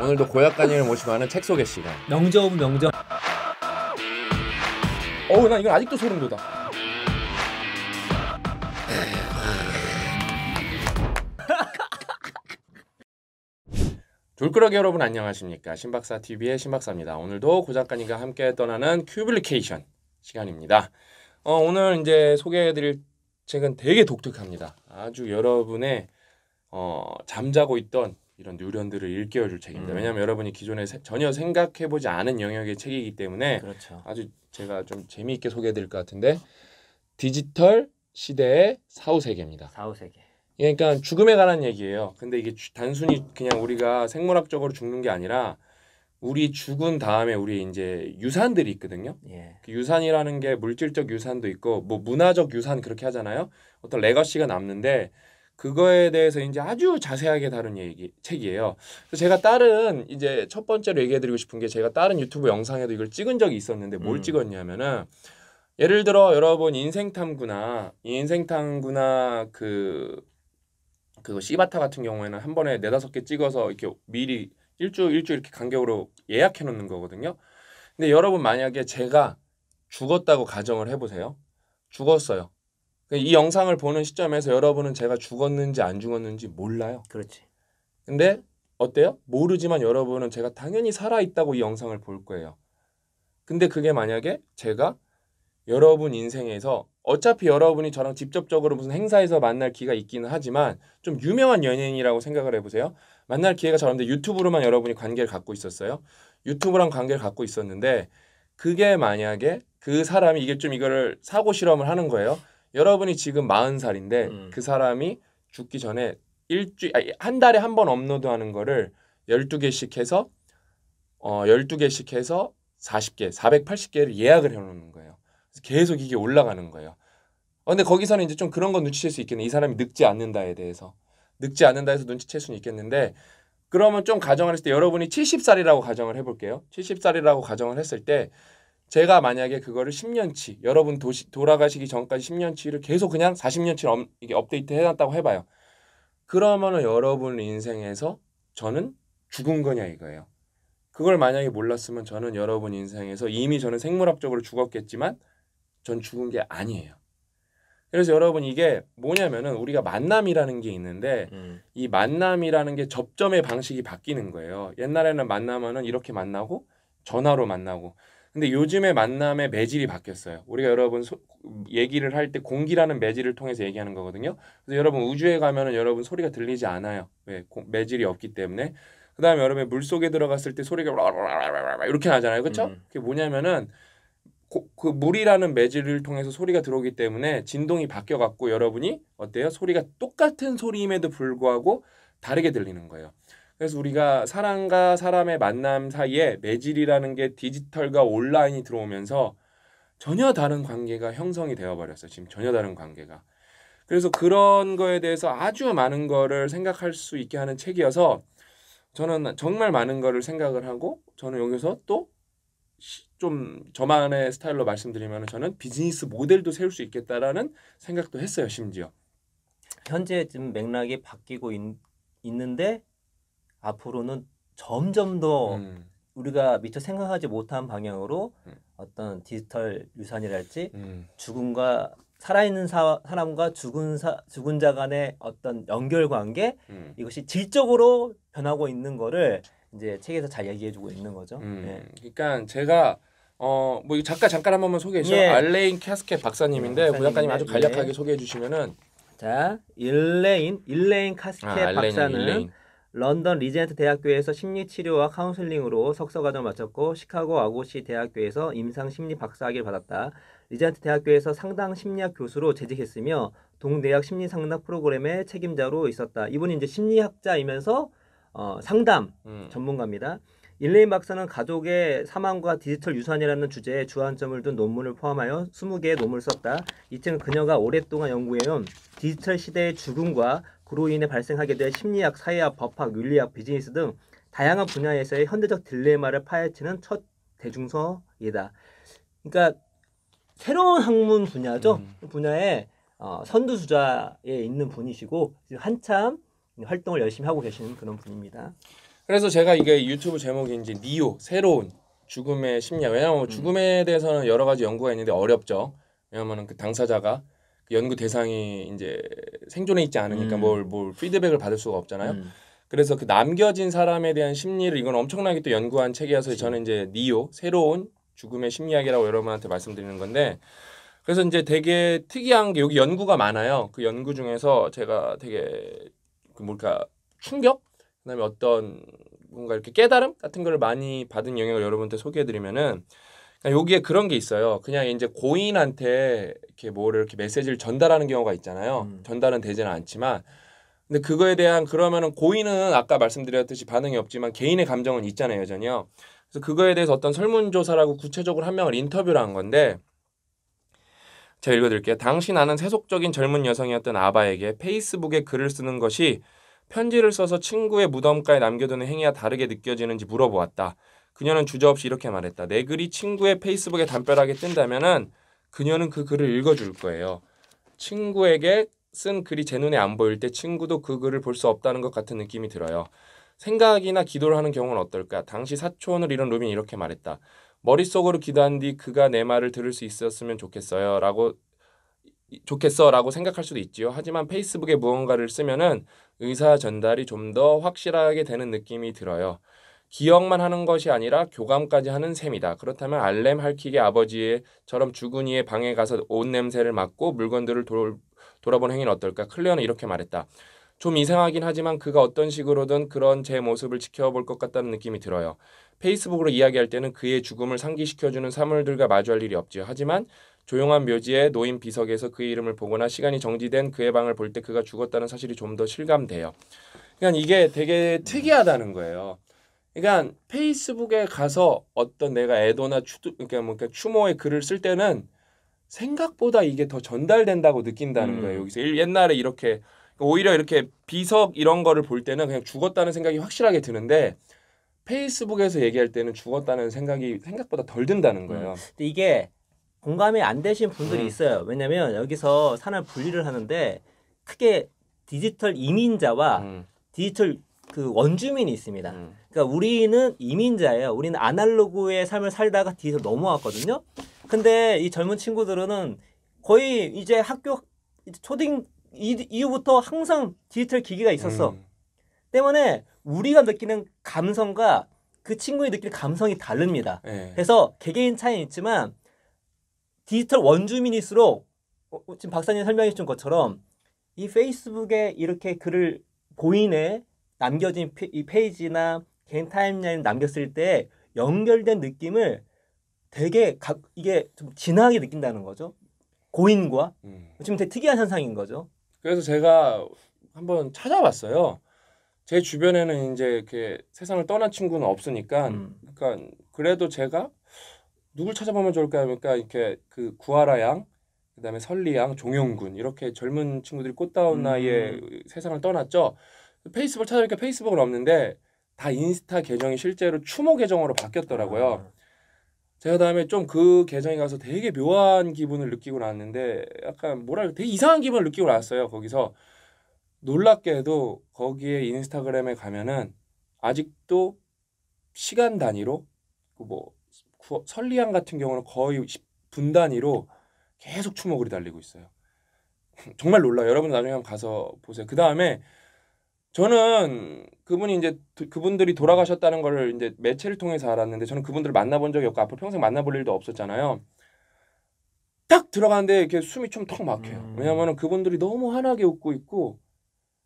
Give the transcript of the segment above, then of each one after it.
오늘도 고약관님을 모시고 하는 책 소개 시간. 명저 명저. 어우 나 이건 아직도 소름 돋아. 돌끄러기 여러분 안녕하십니까 신박사 TV의 신박사입니다. 오늘도 고 작가님과 함께 떠나는 큐블리케이션 시간입니다. 어, 오늘 이제 소개해드릴 책은 되게 독특합니다. 아주 여러분의 어, 잠자고 있던 이런 뉴런들을 일깨워줄 책입니다. 음. 왜냐하면 여러분이 기존에 세, 전혀 생각해보지 않은 영역의 책이기 때문에 그렇죠. 아주 제가 좀 재미있게 소개해드릴 것 같은데 디지털 시대의 사후 세계입니다. 사후 세계. 예, 그러니까 죽음에 관한 얘기예요. 근데 이게 단순히 그냥 우리가 생물학적으로 죽는 게 아니라 우리 죽은 다음에 우리 이제 유산들이 있거든요. 예. 그 유산이라는 게 물질적 유산도 있고 뭐 문화적 유산 그렇게 하잖아요. 어떤 레거시가 남는데 그거에 대해서 이제 아주 자세하게 다룬 얘기 책이에요. 제가 다른 이제 첫 번째로 얘기해드리고 싶은 게 제가 다른 유튜브 영상에도 이걸 찍은 적이 있었는데 뭘 음. 찍었냐면은 예를 들어 여러분 인생탐구나 인생탐구나 그 그거 시바타 같은 경우에는 한 번에 네다섯 개 찍어서 이렇게 미리 일주 일주 이렇게 간격으로 예약해 놓는 거거든요. 근데 여러분 만약에 제가 죽었다고 가정을 해보세요. 죽었어요. 이 영상을 보는 시점에서 여러분은 제가 죽었는지 안 죽었는지 몰라요. 그렇지. 근데 어때요? 모르지만 여러분은 제가 당연히 살아 있다고 이 영상을 볼 거예요. 근데 그게 만약에 제가 여러분 인생에서 어차피 여러분이 저랑 직접적으로 무슨 행사에서 만날 기회가 있기는 하지만 좀 유명한 연예인이라고 생각을 해보세요. 만날 기회가 저런데 유튜브로만 여러분이 관계를 갖고 있었어요. 유튜브랑 관계를 갖고 있었는데 그게 만약에 그 사람이 이게 좀 이거를 사고 실험을 하는 거예요. 여러분이 지금 40살인데 음. 그 사람이 죽기 전에 일주 한 달에 한 번 업로드하는 거를 12개씩 해서 어 12개씩 해서 40개, 480개를 예약을 해 놓는 거예요. 계속 이게 올라가는 거예요. 어, 근데 거기서는 이제 좀 그런 건 눈치챌 수 있겠네. 이 사람이 늙지 않는다에 대해서. 늙지 않는다 해서 눈치챌 수는 있겠는데 그러면 좀 가정을 했을 때 여러분이 70살이라고 가정을 해볼게요. 70살이라고 가정을 했을 때 제가 만약에 그거를 10년치 여러분 도시, 돌아가시기 전까지 10년치를 계속 그냥 40년치 업, 이게 업데이트 해놨다고 해봐요. 그러면은 여러분 인생에서 저는 죽은 거냐 이거예요. 그걸 만약에 몰랐으면 저는 여러분 인생에서 이미 저는 생물학적으로 죽었겠지만 전 죽은 게 아니에요. 그래서 여러분 이게 뭐냐면은 우리가 만남이라는 게 있는데 음. 이 만남이라는 게 접점의 방식이 바뀌는 거예요. 옛날에는 만나면은 이렇게 만나고 전화로 만나고 근데 요즘에 만남의 매질이 바뀌었어요. 우리가 여러분 소, 얘기를 할 때 공기라는 매질을 통해서 얘기하는 거거든요. 그래서 여러분 우주에 가면은 여러분 소리가 들리지 않아요. 왜 예, 고, 매질이 없기 때문에. 그다음에 여러분 물 속에 들어갔을 때 소리가 이렇게 나잖아요, 그렇죠? 음. 그게 뭐냐면은 고, 그 물이라는 매질을 통해서 소리가 들어오기 때문에 진동이 바뀌어 갖고 여러분이 어때요? 소리가 똑같은 소리임에도 불구하고 다르게 들리는 거예요. 그래서 우리가 사람과 사람의 만남 사이에 매질이라는 게 디지털과 온라인이 들어오면서 전혀 다른 관계가 형성이 되어버렸어요. 지금 전혀 다른 관계가. 그래서 그런 거에 대해서 아주 많은 거를 생각할 수 있게 하는 책이어서 저는 정말 많은 거를 생각을 하고 저는 여기서 또 좀 저만의 스타일로 말씀드리면 저는 비즈니스 모델도 세울 수 있겠다라는 생각도 했어요 심지어 현재 지금 맥락이 바뀌고 있, 있는데 앞으로는 점점 더 음. 우리가 미처 생각하지 못한 방향으로 음. 어떤 디지털 유산이랄지 음. 죽음과 살아있는 사, 사람과 죽은 사, 죽은 자 간의 어떤 연결 관계 음. 이것이 질적으로 변하고 있는 거를 이제 책에서 잘 얘기해주고 있는 거죠. 네. 그러니까 제가 어뭐 이거 작가 잠깐 한 번만 소개해 주세요. 예. 알레인 캐스켓 박사님인데 부 예, 뭐 작가님 아주 간략하게 예. 소개해 주시면은 자 일레인 일레인 캐스켓 아, 박사는 일레인. 런던 리젠트 대학교에서 심리치료와 카운슬링으로 석사과정을 마쳤고 시카고 아고시 대학교에서 임상심리 박사학위를 받았다. 리젠트 대학교에서 상당 심리학 교수로 재직했으며 동대학 심리상담 프로그램의 책임자로 있었다. 이분이 이제 심리학자이면서 어, 상담 음. 전문가입니다. 일레인 박사는 가족의 사망과 디지털 유산이라는 주제에 주안점을 둔 논문을 포함하여 20개의 논문을 썼다. 이 책은 그녀가 오랫동안 연구해온 디지털 시대의 죽음과 그로 인해 발생하게 될 심리학, 사회학, 법학, 윤리학, 비즈니스 등 다양한 분야에서의 현대적 딜레마를 파헤치는 첫 대중서이다. 그러니까 새로운 학문 분야죠. 음. 분야에 어, 선두주자에 있는 분이시고 지금 한참 활동을 열심히 하고 계시는 그런 분입니다. 그래서 제가 이게 유튜브 제목이 이제 니오 새로운 죽음의 심리 왜냐하면 음. 죽음에 대해서는 여러 가지 연구가 있는데 어렵죠. 왜냐하면 그 당사자가 그 연구 대상이 이제 생존해 있지 않으니까 뭘뭘 음. 뭘 피드백을 받을 수가 없잖아요. 음. 그래서 그 남겨진 사람에 대한 심리를 이건 엄청나게 또 연구한 책이어서 저는 이제 니오 새로운 죽음의 심리학이라고 여러분한테 말씀드리는 건데 그래서 이제 되게 특이한 게 여기 연구가 많아요. 그 연구 중에서 제가 되게 그 뭘까 충격 그다음에 어떤 뭔가 이렇게 깨달음 같은 걸 많이 받은 영역을 여러분한테 소개해드리면은 여기에 그러니까 그런 게 있어요. 그냥 이제 고인한테 이렇게 뭐를 이렇게 메시지를 전달하는 경우가 있잖아요. 음. 전달은 되지는 않지만 근데 그거에 대한 그러면은 고인은 아까 말씀드렸듯이 반응이 없지만 개인의 감정은 있잖아요, 여전히요. 그래서 그거에 대해서 어떤 설문조사라고 구체적으로 한 명을 인터뷰를 한 건데 제가 읽어드릴게요. 당시 나는 세속적인 젊은 여성이었던 아바에게 페이스북에 글을 쓰는 것이 편지를 써서 친구의 무덤가에 남겨두는 행위와 다르게 느껴지는지 물어보았다. 그녀는 주저없이 이렇게 말했다. 내 글이 친구의 페이스북에 담벼락에 뜬다면은 그녀는 그 글을 읽어줄 거예요. 친구에게 쓴 글이 제 눈에 안 보일 때 친구도 그 글을 볼 수 없다는 것 같은 느낌이 들어요. 생각이나 기도를 하는 경우는 어떨까? 당시 사촌을 잃은 루빈이 이렇게 말했다. 머릿속으로 기도한 뒤 그가 내 말을 들을 수 있었으면 좋겠어요. 라고 좋겠어라고 생각할 수도 있지요. 하지만 페이스북에 무언가를 쓰면은 의사 전달이 좀 더 확실하게 되는 느낌이 들어요. 기억만 하는 것이 아니라 교감까지 하는 셈이다. 그렇다면 알렘 할킥의 아버지처럼 주군이의 방에 가서 옷 냄새를 맡고 물건들을 돌, 돌아본 행위는 어떨까? 클리어는 이렇게 말했다. 좀 이상하긴 하지만 그가 어떤 식으로든 그런 제 모습을 지켜볼 것 같다는 느낌이 들어요. 페이스북으로 이야기할 때는 그의 죽음을 상기시켜주는 사물들과 마주할 일이 없지요. 하지만 조용한 묘지에 노인 비석에서 그의 이름을 보거나 시간이 정지된 그의 방을 볼 때 그가 죽었다는 사실이 좀 더 실감돼요. 그냥 그러니까 이게 되게 특이하다는 거예요. 그러니까 페이스북에 가서 어떤 내가 애도나 추, 그러니까 뭐 추모의 글을 쓸 때는 생각보다 이게 더 전달된다고 느낀다는 음. 거예요. 여기서 옛날에 이렇게 오히려 이렇게 비석 이런 거를 볼 때는 그냥 죽었다는 생각이 확실하게 드는데 페이스북에서 얘기할 때는 죽었다는 생각이 생각보다 덜 든다는 거예요. 음. 근데 이게 공감이 안 되신 분들이 음. 있어요. 왜냐면 여기서 산업 분리를 하는데 크게 디지털 이민자와 음. 디지털 그 원주민이 있습니다. 음. 그러니까 우리는 이민자예요. 우리는 아날로그의 삶을 살다가 뒤에서 넘어왔거든요. 근데 이 젊은 친구들은 거의 이제 학교 초딩 이후부터 항상 디지털 기기가 있었어. 음. 때문에 우리가 느끼는 감성과 그친구가 느끼는 감성이 다릅니다. 네. 그래서 개개인 차이는 있지만 디지털 원주민일수록 어, 어, 지금 박사님 설명해 주신 것처럼 이 페이스북에 이렇게 글을 보인에 남겨진 페, 이 페이지나 개인 타임라인 남겼을 때 연결된 느낌을 되게 각 이게 좀 진하게 느낀다는 거죠. 고인과 음. 지금 되게 특이한 현상인 거죠. 그래서 제가 한번 찾아봤어요. 제 주변에는 이제 이렇게 세상을 떠난 친구는 없으니까, 음. 그러니까 그래도 제가 누굴 찾아보면 좋을까 하니까 그러니까 이렇게 그 구하라 양, 그다음에 설리 양, 종용군 이렇게 젊은 친구들이 꽃다운 음. 나이에 세상을 떠났죠. 페이스북 찾아보니까 페이스북은 없는데 다 인스타 계정이 실제로 추모 계정으로 바뀌었더라고요. 아. 제가 다음에 좀 그 계정에 가서 되게 묘한 기분을 느끼고 나왔는데 약간 뭐랄까 되게 이상한 기분을 느끼고 나왔어요. 거기서 놀랍게도 거기에 인스타그램에 가면은 아직도 시간 단위로 그 뭐 설리안 같은 경우는 거의 분 단위로 계속 추모글이 달리고 있어요. 정말 놀라요. 여러분 나중에 한번 가서 보세요. 그 다음에 저는 그분이 이제 그분들이 돌아가셨다는 걸 이제 매체를 통해서 알았는데 저는 그분들을 만나본 적이 없고 앞으로 평생 만나볼 일도 없었잖아요. 딱 들어가는데 이렇게 숨이 좀 턱 막혀요. 음. 왜냐하면 그분들이 너무 환하게 웃고 있고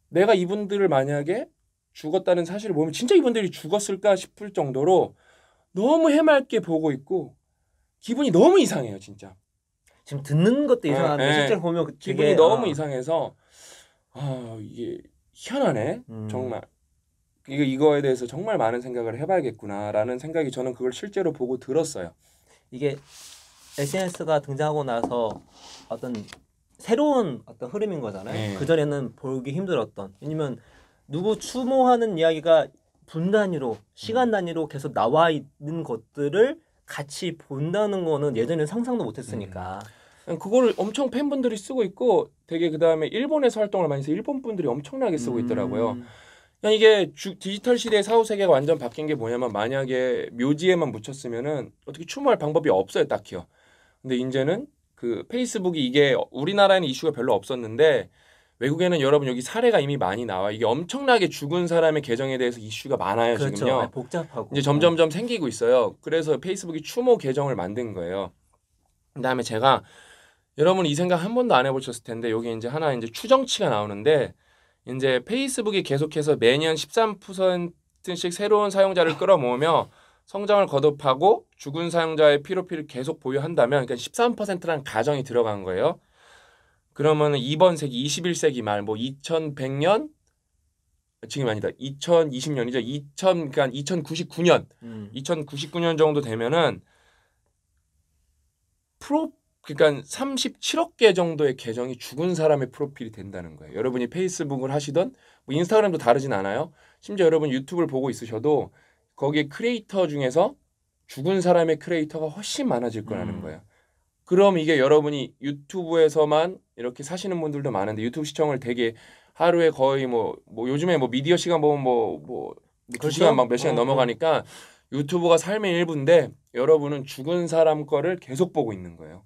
내가 이분들을 만약에 죽었다는 사실을 보면 진짜 이분들이 죽었을까 싶을 정도로 너무 해맑게 보고 있고 기분이 너무 이상해요, 진짜. 지금 듣는 것도 아, 이상한데 아, 실제로 보면 기분이 너무 아. 이상해서 아 이게 희한하네 음. 정말 이거 이거에 대해서 정말 많은 생각을 해봐야겠구나라는 생각이 저는 그걸 실제로 보고 들었어요. 이게 SNS가 등장하고 나서 어떤 새로운 어떤 흐름인 거잖아요. 네. 그 전에는 보기 힘들었던 왜냐면 누구 추모하는 이야기가 분 단위로 시간 음. 단위로 계속 나와 있는 것들을 같이 본다는 거는 예전에 상상도 못했으니까. 음. 그거를 엄청 팬분들이 쓰고 있고 되게 그 다음에 일본에서 활동을 많이 해서 일본 분들이 엄청나게 쓰고 있더라고요. 음. 그냥 이게 주, 디지털 시대의 사후 세계가 완전 바뀐 게 뭐냐면 만약에 묘지에만 묻혔으면은 어떻게 추모할 방법이 없어요 딱히요. 근데 이제는 그 페이스북이 이게 우리나라에는 이슈가 별로 없었는데 외국에는 여러분 여기 사례가 이미 많이 나와 이게 엄청나게 죽은 사람의 계정에 대해서 이슈가 많아요 그렇죠. 지금요. 네, 복잡하고 이제 점점점 생기고 있어요. 그래서 페이스북이 추모 계정을 만든 거예요. 그다음에 제가 여러분 이 생각 한 번도 안 해보셨을 텐데 여기 이제 하나 이제 추정치가 나오는데 이제 페이스북이 계속해서 매년 13%씩 새로운 사용자를 끌어모으며 성장을 거듭하고 죽은 사용자의 피로피를 계속 보유한다면 그러니까 13%라는 가정이 들어간 거예요. 그러면 이번 세기 21세기 말뭐 2100년 지금 아니다. 2020년이죠. 2000 그러니까 2099년. 음. 2099년 정도 되면은 프로 그러니까 37억 개 정도의 계정이 죽은 사람의 프로필이 된다는 거예요. 여러분이 페이스북을 하시던 뭐 인스타그램도 다르진 않아요. 심지어 여러분 유튜브를 보고 있으셔도 거기에 크리에이터 중에서 죽은 사람의 크리에이터가 훨씬 많아질 거라는 음. 거예요. 그럼 이게 여러분이 유튜브에서만 이렇게 사시는 분들도 많은데 유튜브 시청을 되게 하루에 거의 뭐, 뭐 요즘에 뭐 미디어 시간 보면 뭐뭐 뭐그 시간 막몇 시간 어, 어. 넘어가니까 어. 유튜브가 삶의 일부인데 여러분은 죽은 사람 거를 계속 보고 있는 거예요.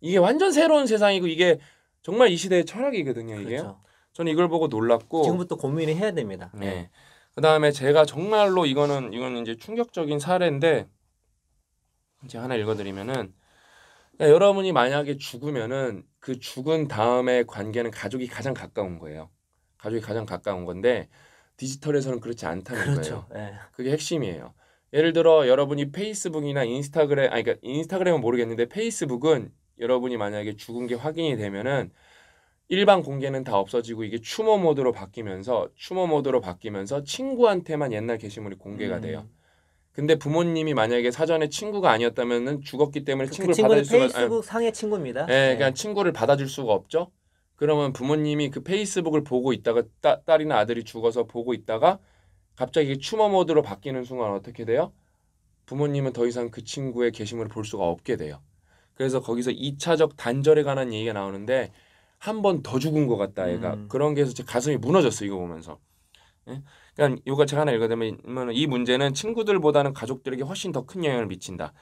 이게 완전 새로운 세상이고 이게 정말 이 시대의 철학이거든요. 이게 그렇죠. 저는 이걸 보고 놀랐고 지금부터 고민을 해야 됩니다. 네. 네. 그 다음에 제가 정말로 이거는 이거는 이제 충격적인 사례인데 이제 하나 읽어드리면은 그러니까 여러분이 만약에 죽으면은 그 죽은 다음에 관계는 가족이 가장 가까운 거예요. 가족이 가장 가까운 건데 디지털에서는 그렇지 않다는 그렇죠. 거예요. 네. 그게 핵심이에요. 예를 들어 여러분이 페이스북이나 인스타그램 아니 그러니까 인스타그램은 모르겠는데 페이스북은 여러분이 만약에 죽은 게 확인이 되면은 일반 공개는 다 없어지고 이게 추모 모드로 바뀌면서 추모 모드로 바뀌면서 친구한테만 옛날 게시물이 공개가 음. 돼요. 근데 부모님이 만약에 사전에 친구가 아니었다면은 죽었기 때문에 그, 친구를 그 받아줄 수가 페이스북 상의 친구입니다. 예, 네. 그냥 그러니까 친구를 받아줄 수가 없죠. 그러면 부모님이 그 페이스북을 보고 있다가 따, 딸이나 아들이 죽어서 보고 있다가 갑자기 추모 모드로 바뀌는 순간 어떻게 돼요? 부모님은 더 이상 그 친구의 게시물을 볼 수가 없게 돼요. 그래서 거기서 2차적 단절에 관한 얘기가 나오는데 한 번 더 죽은 것 같다 얘가 음. 그런 게 해서 제 가슴이 무너졌어 이거 보면서 예? 그러니까 요거 제가 하나 읽어드리면 이 문제는 친구들보다는 가족들에게 훨씬 더 큰 영향을 미친다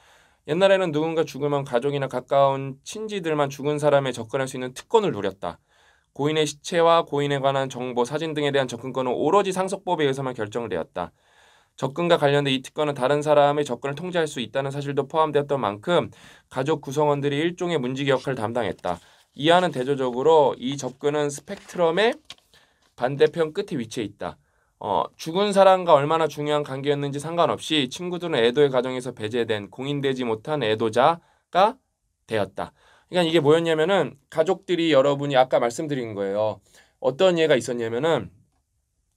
옛날에는 누군가 죽으면 가족이나 가까운 친지들만 죽은 사람에 접근할 수 있는 특권을 누렸다 고인의 시체와 고인에 관한 정보 사진 등에 대한 접근권은 오로지 상속법에 의해서만 결정되었다 을 접근과 관련된 이 특권은 다른 사람의 접근을 통제할 수 있다는 사실도 포함되었던 만큼 가족 구성원들이 일종의 문지기 역할을 담당했다. 이하는 대조적으로 이 접근은 스펙트럼의 반대편 끝에 위치해 있다. 어, 죽은 사람과 얼마나 중요한 관계였는지 상관없이 친구들은 애도의 과정에서 배제된 공인되지 못한 애도자가 되었다. 그러니까 이게 뭐였냐면은 가족들이 여러분이 아까 말씀드린 거예요. 어떤 예가 있었냐면은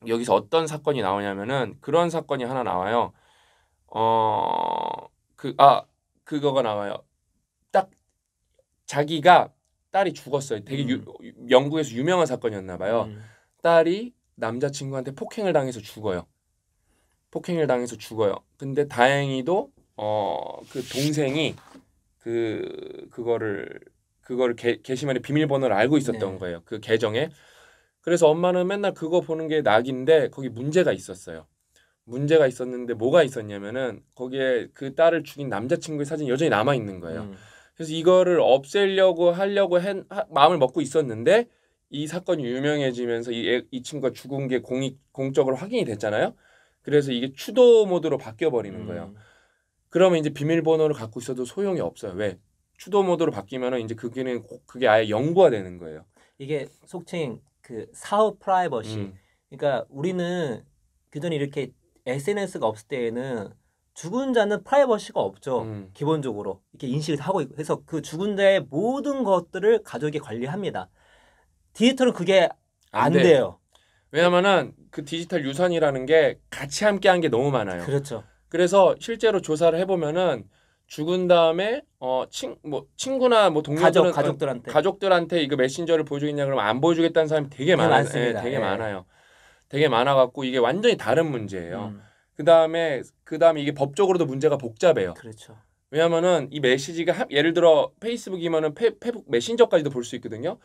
여기서 음. 어떤 사건이 나오냐면은 그런 사건이 하나 나와요. 어, 그, 아, 그거가 나와요. 딱 자기가 딸이 죽었어요. 되게 유, 음. 영국에서 유명한 사건이었나 봐요. 음. 딸이 남자친구한테 폭행을 당해서 죽어요. 폭행을 당해서 죽어요. 근데 다행히도 어, 그 동생이 그 그거를 그거를 게, 게시물에 비밀번호를 알고 있었던 네. 거예요. 그 계정에 그래서 엄마는 맨날 그거 보는 게 낙인데 거기 문제가 있었어요. 문제가 있었는데 뭐가 있었냐면은 거기에 그 딸을 죽인 남자친구의 사진이 여전히 남아 있는 거예요. 음. 그래서 이거를 없애려고 하려고 한 마음을 먹고 있었는데 이 사건이 유명해지면서 이, 이 친구가 죽은 게 공익 공적으로 확인이 됐잖아요. 그래서 이게 추도 모드로 바뀌어 버리는 음. 거예요. 그러면 이제 비밀번호를 갖고 있어도 소용이 없어요. 왜? 추도 모드로 바뀌면은 이제 그게는 그게 아예 연구가 되는 거예요. 이게 속칭 그 사업 프라이버시. 음. 그러니까 우리는 그전에 이렇게 SNS가 없을 때에는 죽은 자는 프라이버시가 없죠. 음. 기본적으로 이렇게 인식을 하고 있고 해서 그 죽은 자의 모든 것들을 가족이 관리합니다. 디지털은 그게 안, 안 돼. 요 왜냐면은 그 디지털 유산이라는 게 같이 함께 한 게 너무 많아요. 그렇죠. 그래서 실제로 조사를 해보면은 죽은 다음에 어친뭐 친구나 뭐동료들 가족, 가족들한테 가족들한테 이거 그 메신저를 보여주겠냐 그러면 안 보여주겠다는 사람이 되게 많아요. 예, 되게 예. 많아요. 되게 많아 갖고 이게 완전히 다른 문제예요. 음. 그다음에 그다음에 이게 법적으로도 문제가 복잡해요. 그렇죠. 왜냐면은 이 메시지가 예를 들어 페이스북이면은 페, 페북 메신저까지도 볼 수 있거든요.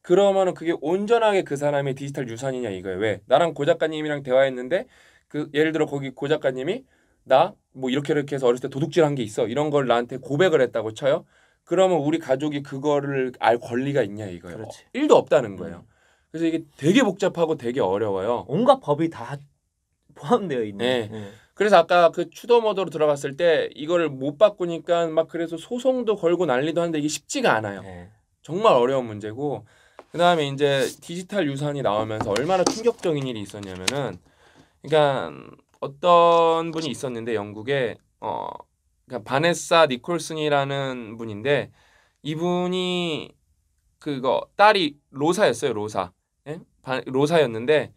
그러면은 그게 온전하게 그 사람의 디지털 유산이냐 이거예요. 왜? 나랑 고 작가님이랑 대화했는데 그 예를 들어 거기 고 작가님이 나뭐 이렇게 이렇게 해서 어렸을 때 도둑질한 게 있어 이런 걸 나한테 고백을 했다고 쳐요. 그러면 우리 가족이 그거를 알 권리가 있냐 이거예요. 어, 1도 없다는 음. 거예요. 음. 그래서 이게 되게 복잡하고 되게 어려워요. 온갖 법이 다 포함되어 있는. 네. 네. 그래서 아까 그 추도 모드로 들어갔을 때 이거를 못 바꾸니까 막 그래서 소송도 걸고 난리도 하는데 이게 쉽지가 않아요. 네. 정말 어려운 문제고 그다음에 이제 디지털 유산이 나오면서 얼마나 충격적인 일이 있었냐면은 그러니까 어떤 분이 있었는데 영국에 어 그러니까 바네사 니콜슨이라는 분인데 이분이 그거 딸이 로사였어요 로사 예? 바, 로사였는데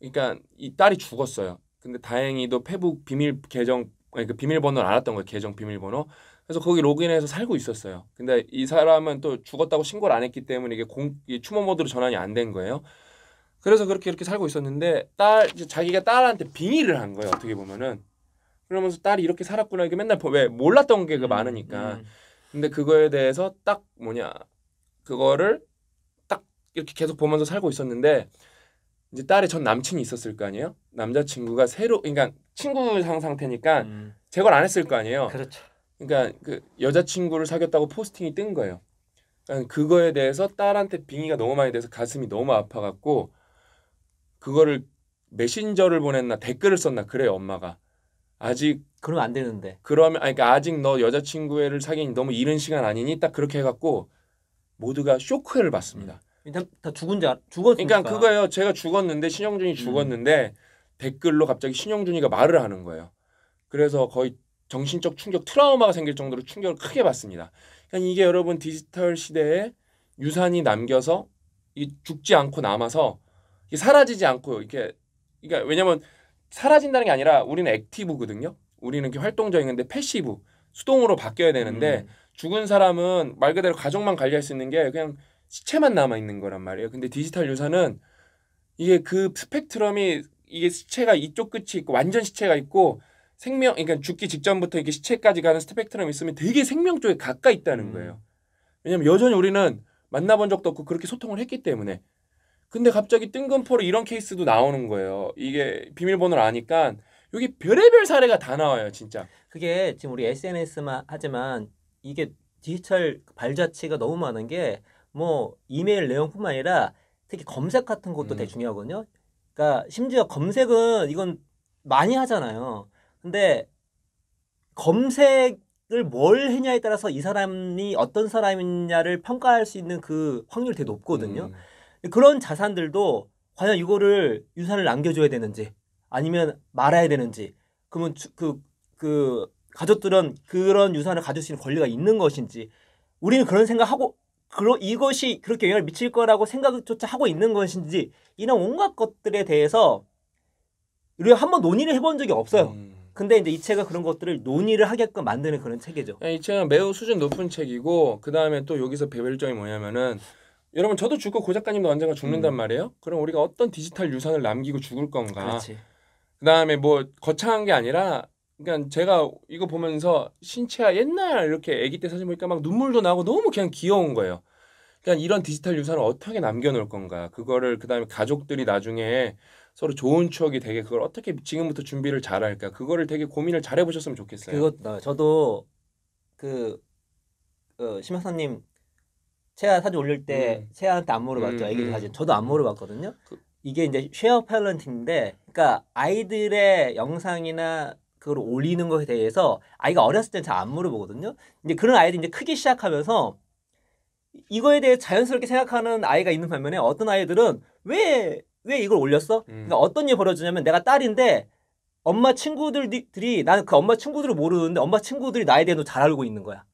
그러니까 이 딸이 죽었어요 근데 다행히도 페북 비밀 계정 그니까 비밀번호를 알았던 거예요 계정 비밀번호 그래서 거기 로그인해서 살고 있었어요 근데 이 사람은 또 죽었다고 신고를 안 했기 때문에 이게 공, 이게 추모 모드로 전환이 안 된 거예요 그래서 그렇게 이렇게 살고 있었는데 딸 자기가 딸한테 빙의를 한 거예요 어떻게 보면은 그러면서 딸이 이렇게 살았구나 이게 맨날 왜 몰랐던 게 그 음, 많으니까 음. 근데 그거에 대해서 딱 뭐냐 그거를 딱 이렇게 계속 보면서 살고 있었는데 이제 딸의 전 남친이 있었을 거 아니에요 남자친구가 새로 그러니까 친구 상 상태니까 음. 제걸 안 했을 거 아니에요 그렇죠 그러니까 그 여자친구를 사귀었다고 포스팅이 뜬 거예요 그러니까 그거에 대해서 딸한테 빙의가 너무 많이 돼서 가슴이 너무 아파갖고 그거를 메신저를 보냈나 댓글을 썼나 그래요 엄마가 아직 그러면 안 되는데 그러면 아니 그러니까 아직 너 여자친구를 사귀니 너무 이른 시간 아니니 딱 그렇게 해갖고 모두가 쇼크를 받습니다. 일단 다 죽은 자 죽었으니까. 그러니까 그거예요. 제가 죽었는데 신영준이 음. 죽었는데 음. 댓글로 갑자기 신영준이가 말을 하는 거예요. 그래서 거의 정신적 충격 트라우마가 생길 정도로 충격을 크게 받습니다. 그러니까 이게 여러분 디지털 시대에 유산이 남겨서 죽지 않고 남아서 사라지지 않고 이게 그러니까 왜냐면 사라진다는 게 아니라 우리는 액티브거든요. 우리는 활동적인 데 패시브 수동으로 바뀌어야 되는데 음. 죽은 사람은 말 그대로 가족만 관리할 수 있는 게 그냥 시체만 남아 있는 거란 말이에요. 근데 디지털 유산은 이게 그 스펙트럼이 이게 시체가 이쪽 끝이 있고 완전 시체가 있고 생명 그러니까 죽기 직전부터 이게 시체까지 가는 스펙트럼이 있으면 되게 생명 쪽에 가까이 있다는 음. 거예요. 왜냐면 여전히 우리는 만나본 적도 없고 그렇게 소통을 했기 때문에 근데 갑자기 뜬금포로 이런 케이스도 나오는 거예요. 이게 비밀번호를 아니까 여기 별의별 사례가 다 나와요, 진짜. 그게 지금 우리 SNS만 하지만 이게 디지털 발자취가 너무 많은 게 뭐 이메일 내용뿐만 아니라 특히 검색 같은 것도 음. 되게 중요하거든요. 그러니까 심지어 검색은 이건 많이 하잖아요. 근데 검색을 뭘 했냐에 따라서 이 사람이 어떤 사람이냐를 평가할 수 있는 그 확률이 되게 높거든요. 음. 그런 자산들도 과연 이거를 유산을 남겨줘야 되는지 아니면 말아야 되는지 그러면 그그 그 가족들은 그런 유산을 가질 수 있는 권리가 있는 것인지 우리는 그런 생각하고 그러, 이것이 그렇게 영향을 미칠 거라고 생각조차 하고 있는 것인지 이런 온갖 것들에 대해서 우리가 한번 논의를 해본 적이 없어요. 음. 근데 이제 이 책은 그런 것들을 논의를 하게끔 만드는 그런 책이죠. 예, 이 책은 매우 수준 높은 책이고 그 다음에 또 여기서 배울 점이 뭐냐면은 여러분 저도 죽고 고 작가님도 언젠가 죽는단 음. 말이에요. 그럼 우리가 어떤 디지털 유산을 남기고 죽을 건가? 그 그다음에 뭐 거창한 게 아니라 그러니까 제가 이거 보면서 신체야 옛날 이렇게 아기 때 사진 보니까 막 눈물도 나고 너무 그냥 귀여운 거예요. 그러니까 이런 디지털 유산을 어떻게 남겨놓을 건가? 그거를 그다음에 가족들이 나중에 서로 좋은 추억이 되게 그걸 어떻게 지금부터 준비를 잘할까? 그거를 되게 고민을 잘 해보셨으면 좋겠어요. 그것 저도 그 어, 심하사님 채아 사진 올릴 때 음. 채아한테 안 물어봤죠. 애기 음, 음. 사진. 저도 안 물어봤거든요. 그, 이게 이제 쉐어 팔런팅인데 그러니까 아이들의 영상이나 그걸 올리는 것에 대해서 아이가 어렸을 때잘안 물어보거든요. 이제 그런 아이들이 이제 크기 시작하면서 이거에 대해 자연스럽게 생각하는 아이가 있는 반면에 어떤 아이들은 왜, 왜 이걸 올렸어? 음. 그러니까 어떤 일이 벌어지냐면 내가 딸인데 엄마 친구들이 나는 그 엄마 친구들을 모르는데 엄마 친구들이 나에 대해서 잘 알고 있는 거야.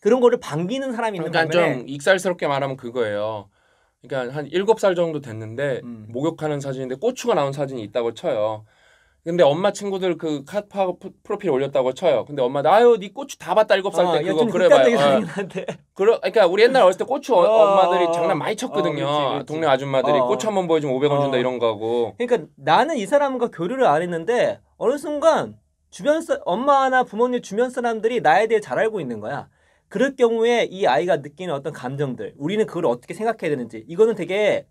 그런 거를 반기는 사람이 있는 그러니까 좀 익살스럽게 말하면 그거예요. 그러니까 한 일곱 살 정도 됐는데 음. 목욕하는 사진인데 고추가 나온 사진이 있다고 쳐요. 근데 엄마 친구들 그 카파 프로필 올렸다고 쳐요. 근데 엄마 나 아유 네 고추 다 봤다 일곱 살때 아, 그거 그래봐요. 어. 그러 그러니까 우리 옛날 어렸을 때 고추 어, 어 엄마들이 장난 많이 어, 쳤거든요. 어, 그렇지, 그렇지. 동네 아줌마들이 어. 고추 한번 보여주면 5 0 0원 준다 이런 거고. 그러니까 나는 이 사람과 교류를 안 했는데 어느 순간 주변 엄마나 부모님 주변 사람들이 나에 대해 잘 알고 있는 거야. 그럴 경우에 이 아이가 느끼는 어떤 감정들 우리는 그걸 어떻게 생각해야 되는지 이거는 되게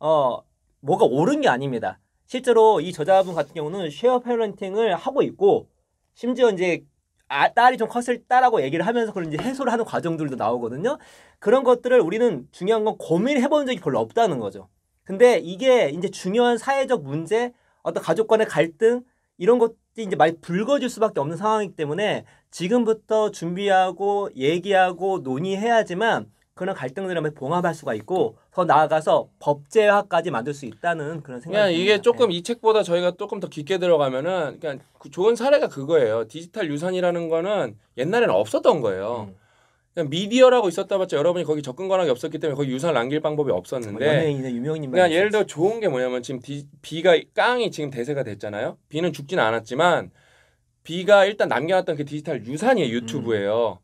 어 뭐가 옳은 게 아닙니다. 실제로 이 저자분 같은 경우는 쉐어 패어런팅을 하고 있고 심지어 이제 아, 딸이 좀 컸을 때라고 얘기를 하면서 그런 이제 해소를 하는 과정들도 나오거든요. 그런 것들을 우리는 중요한 건 고민해 본 적이 별로 없다는 거죠. 근데 이게 이제 중요한 사회적 문제, 어떤 가족 간의 갈등 이런 것 이제 많이 붉어질 수밖에 없는 상황이기 때문에 지금부터 준비하고 얘기하고 논의해야지만 그런 갈등들을 한번 봉합할 수가 있고 더 나아가서 법제화까지 만들 수 있다는 그런 생각이 그냥 이게 조금 네. 이 책보다 저희가 조금 더 깊게 들어가면은 그냥 그 좋은 사례가 그거예요. 디지털 유산이라는 거는 옛날에는 없었던 거예요. 음. 미디어라고 있었다봤자 여러분이 거기 접근 권한이 없었기 때문에 거기 유산 남길 방법이 없었는데 연예인이나 유명인만 그냥 예를 들어 좋은 게 뭐냐면 지금 디, B가 깡이 지금 대세가 됐잖아요. 비는 죽지는 않았지만 비가 일단 남겨놨던 그 디지털 유산이에요 유튜브예요. 음.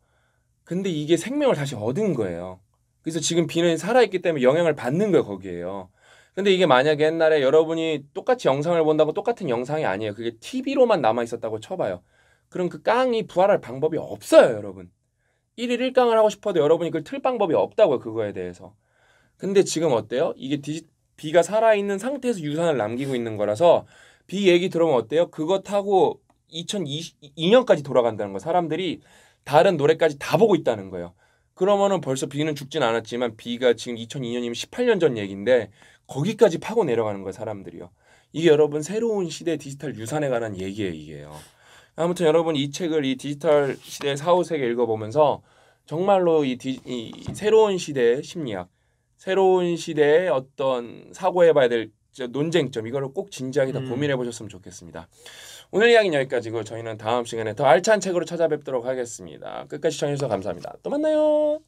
근데 이게 생명을 다시 얻은 거예요. 그래서 지금 비는 살아있기 때문에 영향을 받는 거예요 거기에요. 근데 이게 만약에 옛날에 여러분이 똑같이 영상을 본다고 똑같은 영상이 아니에요. 그게 TV로만 남아 있었다고 쳐봐요. 그럼 그 깡이 부활할 방법이 없어요, 여러분. 1일 1강을 하고 싶어도 여러분이 그걸 틀 방법이 없다고요. 그거에 대해서. 근데 지금 어때요? 이게 디지, B가 살아있는 상태에서 유산을 남기고 있는 거라서 B 얘기 들어보면 어때요? 그거 타고 2022년까지 돌아간다는 거. 사람들이 다른 노래까지 다 보고 있다는 거예요. 그러면은 벌써 B는 죽진 않았지만 B가 지금 2002년이면 18년 전 얘기인데 거기까지 파고 내려가는 거예요, 사람들이요. 이게 여러분 새로운 시대 디지털 유산에 관한 얘기예요, 이게요. 아무튼 여러분 이 책을 이 디지털 시대의 사후세계 읽어보면서 정말로 이, 디, 이 새로운 시대의 심리학, 새로운 시대의 어떤 사고해봐야 될 논쟁점 이거를 꼭 진지하게 다 음. 고민해 보셨으면 좋겠습니다. 오늘 이야기는 여기까지고 저희는 다음 시간에 더 알찬 책으로 찾아뵙도록 하겠습니다. 끝까지 시청해주셔서 감사합니다. 또 만나요.